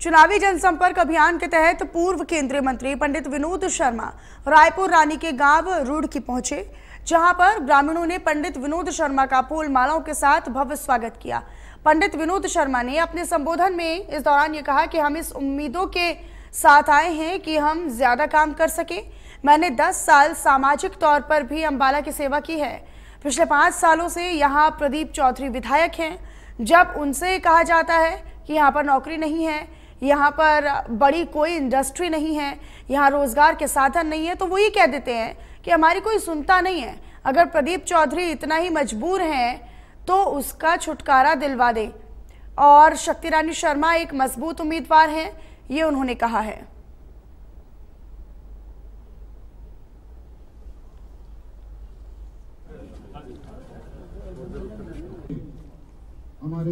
चुनावी जनसंपर्क अभियान के तहत पूर्व केंद्रीय मंत्री पंडित विनोद शर्मा रायपुर रानी के गांव रुड़की पहुंचे जहां पर ग्रामीणों ने पंडित विनोद शर्मा का फूल मालाओं के साथ भव्य स्वागत किया पंडित विनोद शर्मा ने अपने संबोधन में इस दौरान ये कहा कि हम इस उम्मीदों के साथ आए हैं कि हम ज्यादा काम कर सकें मैंने दस साल सामाजिक तौर पर भी अम्बाला की सेवा की है पिछले पाँच सालों से यहाँ प्रदीप चौधरी विधायक हैं जब उनसे कहा जाता है कि यहाँ पर नौकरी नहीं है यहाँ पर बड़ी कोई इंडस्ट्री नहीं है यहाँ रोज़गार के साधन नहीं है तो वो ये कह देते हैं कि हमारी कोई सुनता नहीं है अगर प्रदीप चौधरी इतना ही मजबूर हैं तो उसका छुटकारा दिलवा दे और शक्ति रानी शर्मा एक मजबूत उम्मीदवार हैं ये उन्होंने कहा है